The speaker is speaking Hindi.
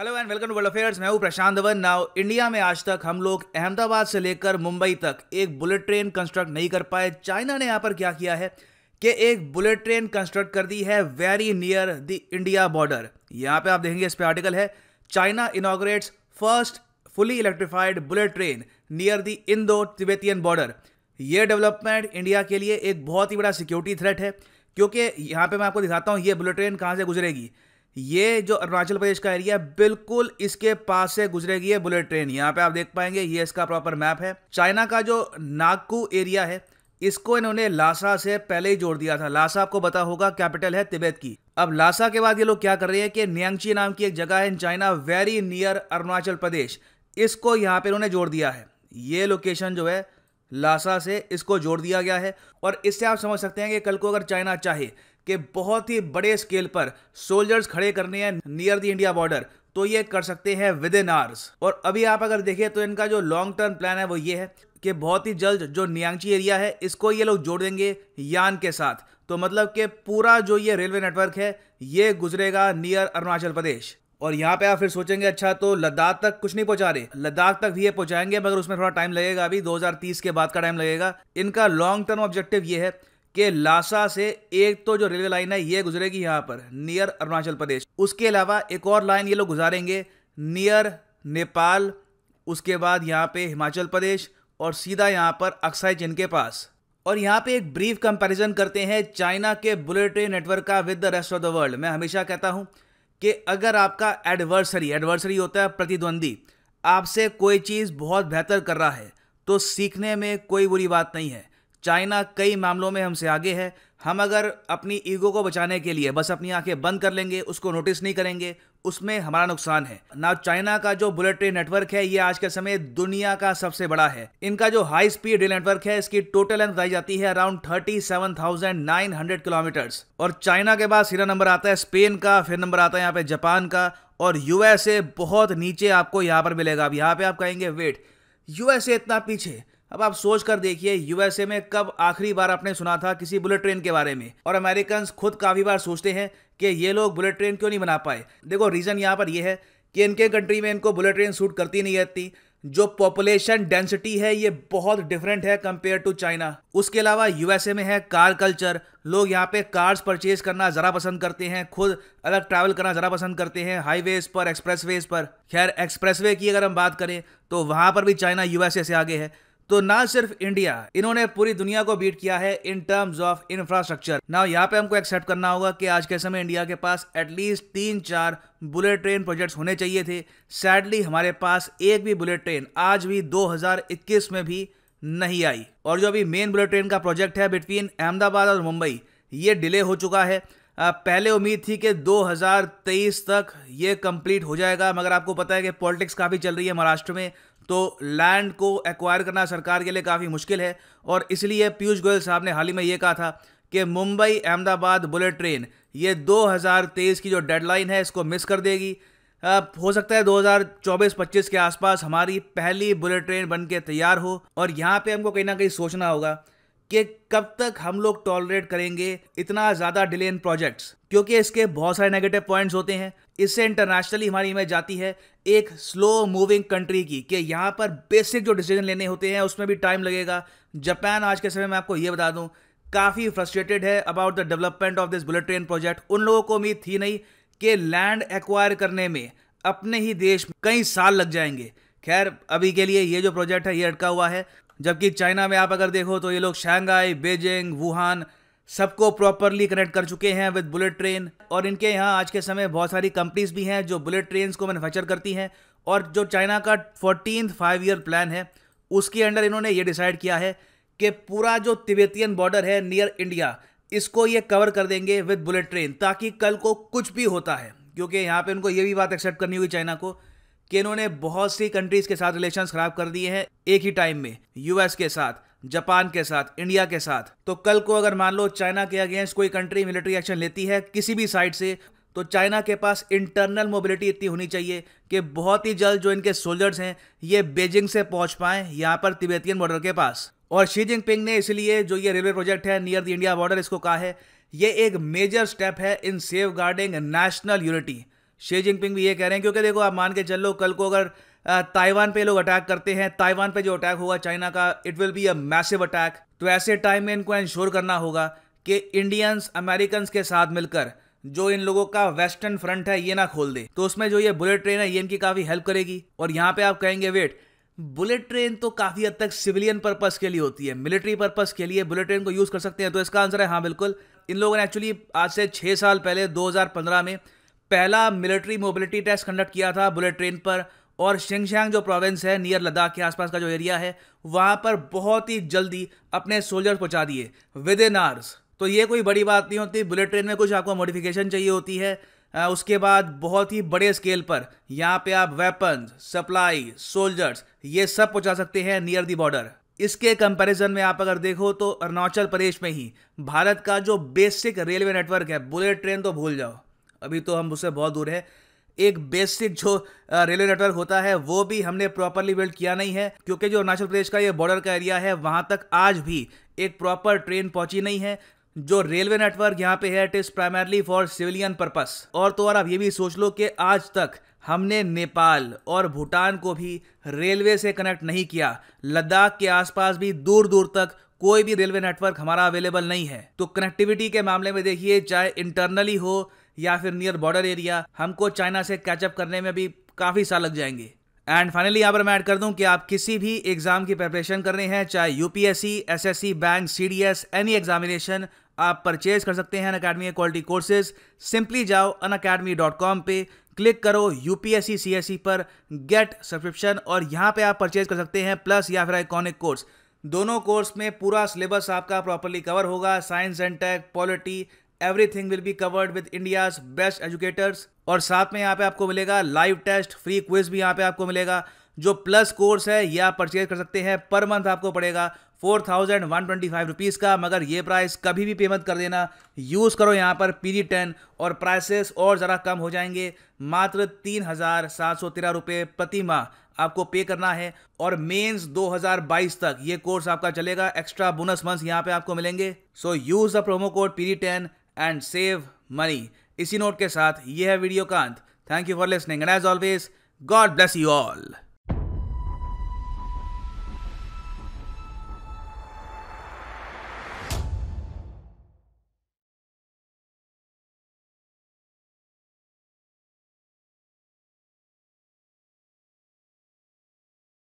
hello and welcome to world affairs मैं हूं प्रशांत धवन नाउ इंडिया में आज तक हम लोग अहमदाबाद से लेकर मुंबई तक एक बुलेट ट्रेन कंस्ट्रक्ट नहीं कर पाए चाइना ने यहां पर क्या किया है कि एक बुलेट ट्रेन कंस्ट्रक्ट कर दी है very near the India border यहां पे आप देखेंगे इस पे आर्टिकल है China inaugurates first fully electrified bullet train near the Indo Tibetan border ये डेवलपमेंट इंडिया के लिए एक बहुत ही बड़ा सिक्योरिटी थ्रेट है क्योंकि यहाँ पे मैं आपको दिखाता हूँ ये बुलेट ट्रेन कहाँ से गुजरेगी ये जो अरुणाचल प्रदेश का एरिया बिल्कुल इसके पास से गुजरेगी है बुलेट ट्रेन यहाँ पे आप देख पाएंगे ये इसका प्रॉपर मैप है चाइना का जो नागकू एरिया है इसको इन्होंने लासा से पहले ही जोड़ दिया था लासा आपको पता होगा कैपिटल है तिब्बत की अब लासा के बाद ये लोग क्या कर रहे हैं कि न्यांगची नाम की एक जगह है in China very near Arunachal Pradesh इसको यहाँ पे इन्होंने जोड़ दिया है ये लोकेशन जो है लासा से इसको जोड़ दिया गया है और इससे आप समझ सकते हैं कि कल को अगर चाइना चाहे कि बहुत ही बड़े स्केल पर सोल्जर्स खड़े करने हैं नियर द इंडिया बॉर्डर तो ये कर सकते हैं विद इन आवर्स और अभी आप अगर देखें तो इनका जो लॉन्ग टर्म प्लान है वो ये है कि बहुत ही जल्द जो नियांगची एरिया है इसको ये लोग जोड़ देंगे यान के साथ तो मतलब कि पूरा जो ये रेलवे नेटवर्क है ये गुजरेगा नियर अरुणाचल प्रदेश और यहाँ पे आप फिर सोचेंगे अच्छा तो लद्दाख तक कुछ नहीं पहुंचा रहे लद्दाख तक भी ये पहुंचाएंगे मगर उसमें थोड़ा टाइम लगेगा अभी 2030 के बाद का टाइम लगेगा इनका लॉन्ग टर्म ऑब्जेक्टिव ये है कि लासा से एक तो जो रेलवे लाइन है ये गुजरेगी यहाँ पर नियर अरुणाचल प्रदेश उसके अलावा एक और लाइन ये लोग गुजारेंगे नियर नेपाल उसके बाद यहाँ पे हिमाचल प्रदेश और सीधा यहाँ पर अक्साई चिन्ह के पास और यहाँ पे एक ब्रीफ कंपैरिजन करते हैं चाइना के बुलेट ट्रेन नेटवर्क का with the rest of the world मैं हमेशा कहता हूँ कि अगर आपका एडवर्सरी एडवर्सरी होता है प्रतिद्वंदी आपसे कोई चीज़ बहुत बेहतर कर रहा है तो सीखने में कोई बुरी बात नहीं है चाइना कई मामलों में हमसे आगे है हम अगर अपनी ईगो को बचाने के लिए बस अपनी आंखें बंद कर लेंगे उसको नोटिस नहीं करेंगे उसमें हमारा नुकसान है ना चाइना का जो बुलेट ट्रेन नेटवर्क है ये आज के समय दुनिया का सबसे बड़ा है इनका जो हाई स्पीड रेल नेटवर्क है इसकी टोटल लेंथ बताई जाती है around thirty seven thousand nine hundred kilometres और चाइना के बाद सीधा नंबर आता है स्पेन का फिर नंबर आता है यहाँ पे जापान का और यूएसए बहुत नीचे आपको यहाँ पर मिलेगा अब यहाँ पे आप कहेंगे वेट यूएसए इतना पीछे अब आप सोच कर देखिए यूएसए में कब आखिरी बार आपने सुना था किसी बुलेट ट्रेन के बारे में और अमेरिकन खुद काफ़ी बार सोचते हैं कि ये लोग बुलेट ट्रेन क्यों नहीं बना पाए देखो रीज़न यहाँ पर यह है कि इनके कंट्री में इनको बुलेट ट्रेन सूट करती नहीं रहती जो पॉपुलेशन डेंसिटी है ये बहुत डिफरेंट है कंपेयर टू चाइना उसके अलावा यूएसए में है कार कल्चर लोग यहाँ पे कार्स परचेज करना ज़रा पसंद करते हैं खुद अलग ट्रैवल करना ज़रा पसंद करते हैं हाईवेज पर एक्सप्रेस पर खैर एक्सप्रेसवे की अगर हम बात करें तो वहाँ पर भी चाइना यूएसए से आगे है तो ना सिर्फ इंडिया इन्होंने पूरी दुनिया को बीट किया है इन टर्म्स ऑफ इंफ्रास्ट्रक्चर ना यहाँ पे हमको एक्सेप्ट करना होगा कि आज के समय इंडिया के पास एटलीस्ट तीन चार बुलेट ट्रेन प्रोजेक्ट्स होने चाहिए थे सैडली हमारे पास एक भी बुलेट ट्रेन आज भी 2021 में भी नहीं आई और जो अभी मेन बुलेट ट्रेन का प्रोजेक्ट है बिटवीन अहमदाबाद और मुंबई ये डिले हो चुका है पहले उम्मीद थी कि 2023 तक ये कंप्लीट हो जाएगा मगर आपको पता है कि पॉलिटिक्स काफ़ी चल रही है महाराष्ट्र में तो लैंड को एक्वायर करना सरकार के लिए काफ़ी मुश्किल है और इसलिए पीयूष गोयल साहब ने हाल ही में ये कहा था कि मुंबई अहमदाबाद बुलेट ट्रेन ये 2023 की जो डेडलाइन है इसको मिस कर देगी अब हो सकता है 2024-25 के आसपास हमारी पहली बुलेट ट्रेन बन के तैयार हो और यहाँ पे हमको कहीं ना कहीं सोचना होगा कि कब तक हम लोग टॉलरेट करेंगे इतना ज़्यादा डिले इन प्रोजेक्ट्स क्योंकि इसके बहुत सारे नेगेटिव पॉइंट्स होते हैं इससे इंटरनेशनली हमारी इमेज जाती है एक स्लो मूविंग कंट्री की कि यहाँ पर बेसिक जो डिसीजन लेने होते हैं उसमें भी टाइम लगेगा जापान आज के समय में आपको ये बता दूँ काफ़ी फ्रस्ट्रेटेड है about the development of this bullet train project उन लोगों को उम्मीद थी नहीं कि लैंड एक्वायर करने में अपने ही देश में कई साल लग जाएंगे खैर अभी के लिए ये जो प्रोजेक्ट है ये अटका हुआ है जबकि चाइना में आप अगर देखो तो ये लोग शंघाई बेजिंग वुहान सबको प्रॉपरली कनेक्ट कर चुके हैं विद बुलेट ट्रेन और इनके यहाँ आज के समय बहुत सारी कंपनीज भी हैं जो बुलेट ट्रेन को मैनुफैक्चर करती हैं और जो चाइना का फोर्टीन फाइव ईयर प्लान है उसके अंडर इन्होंने ये डिसाइड किया है कि पूरा जो तिबेतियन बॉर्डर है नियर इंडिया इसको ये कवर कर देंगे विद बुलेट ट्रेन ताकि कल को कुछ भी होता है क्योंकि यहाँ पे उनको ये भी बात एक्सेप्ट करनी हुई चाइना को कि इन्होंने बहुत सी कंट्रीज के साथ रिलेशन खराब कर दिए हैं एक ही टाइम में यूएस के साथ जापान के साथ इंडिया के साथ तो कल को अगर मान लो चाइना के अगेंस्ट कोई कंट्री मिलिट्री एक्शन लेती है किसी भी साइड से तो चाइना के पास इंटरनल मोबिलिटी इतनी होनी चाहिए कि बहुत ही जल्द जो इनके सोल्जर्स हैं ये बेजिंग से पहुंच पाए यहाँ पर तिबेतियन बॉर्डर के पास और शी जिनपिंग ने इसलिए जो ये रेलवे प्रोजेक्ट है नियर द इंडिया बॉर्डर इसको कहा है ये एक मेजर स्टेप है in safeguarding national unity Xi Jinping भी ये कह रहे हैं क्योंकि देखो आप मान के चल लो कल को अगर ताइवान पे लोग अटैक करते हैं ताइवान पे जो अटैक होगा चाइना का it will be a massive attack तो ऐसे टाइम में इनको इंश्योर करना होगा कि इंडियंस अमेरिकन के साथ मिलकर जो इन लोगों का वेस्टर्न फ्रंट है ये ना खोल दे तो उसमें जो ये बुलेट ट्रेन है ये इनकी काफ़ी हेल्प करेगी और यहाँ पे आप कहेंगे वेट बुलेट ट्रेन तो काफ़ी हद तक सिविलियन पर्पस के लिए होती है मिलिट्री पर्पस के लिए बुलेट ट्रेन को यूज़ कर सकते हैं तो इसका आंसर है हाँ बिल्कुल इन लोगों ने एक्चुअली आज से छः साल पहले 2015 में पहला मिलिट्री मोबिलिटी टेस्ट कंडक्ट किया था बुलेट ट्रेन पर और शिंगशांग जो प्रोविंस है नियर लद्दाख के आसपास का जो एरिया है वहाँ पर बहुत ही जल्दी अपने सोल्जर्स पहुँचा दिए विद इन आर्स तो ये कोई बड़ी बात नहीं होती बुलेट ट्रेन में कुछ आपको मॉडिफिकेशन चाहिए होती है उसके बाद बहुत ही बड़े स्केल पर यहाँ पे आप वेपन्स सप्लाई सोल्जर्स ये सब पहुँचा सकते हैं नियर दी बॉर्डर इसके कंपैरिजन में आप अगर देखो तो अरुणाचल प्रदेश में ही भारत का जो बेसिक रेलवे नेटवर्क है बुलेट ट्रेन तो भूल जाओ अभी तो हम उससे बहुत दूर है एक बेसिक जो रेलवे नेटवर्क होता है वो भी हमने प्रॉपरली बिल्ड किया नहीं है क्योंकि जो अरुणाचल प्रदेश का ये बॉर्डर का एरिया है वहाँ तक आज भी एक प्रॉपर ट्रेन पहुँची नहीं है जो रेलवे नेटवर्क यहाँ पे है it is primarily for civilian purpose और तो और आप ये भी सोच लो कि आज तक हमने नेपाल और भूटान को भी रेलवे से कनेक्ट नहीं किया लद्दाख के आसपास भी दूर दूर तक कोई भी रेलवे नेटवर्क हमारा अवेलेबल नहीं है तो कनेक्टिविटी के मामले में देखिए चाहे इंटरनली हो या फिर नियर बॉर्डर एरिया हमको चाइना से कैचअप करने में भी काफ़ी साल लग जाएंगे एंड फाइनली यहाँ पर मैं ऐड कर दूं कि आप किसी भी एग्जाम की प्रिपरेशन कर रहे हैं चाहे UPSC SSC bank CDS any examination आप परचेज कर सकते हैं Unacademy quality courses simply जाओ अन अकेडमी डॉट कॉम पे क्लिक करो यूपीएससी सीएससी e पर गेट सब्सक्रिप्शन और यहाँ पे आप परचेज कर सकते हैं प्लस या फिर आइकॉनिक कोर्स दोनों कोर्स में पूरा सिलेबस आपका प्रॉपरली कवर होगा science and tech polity everything will be covered with India best educators और साथ में यहाँ पे आपको मिलेगा लाइव टेस्ट फ्री क्विज भी यहाँ पे आपको मिलेगा जो प्लस कोर्स है ये आप परचेज कर सकते हैं पर मंथ आपको पड़ेगा four thousand one twenty five rupees का मगर ये प्राइस कभी भी पेमेंट कर देना यूज़ करो यहाँ पर पी जी टेन और प्राइसेस और ज़रा कम हो जाएंगे मात्र तीन हज़ार सात सौ तेरह रुपये प्रति माह आपको पे करना है और मेंस 2022 तक ये कोर्स आपका चलेगा एक्स्ट्रा बोनस मंथ्स यहाँ पे आपको मिलेंगे so use the promo code P ten and save money इसी नोट के साथ यह है वीडियो का अंत thank you for listening and as always God bless you all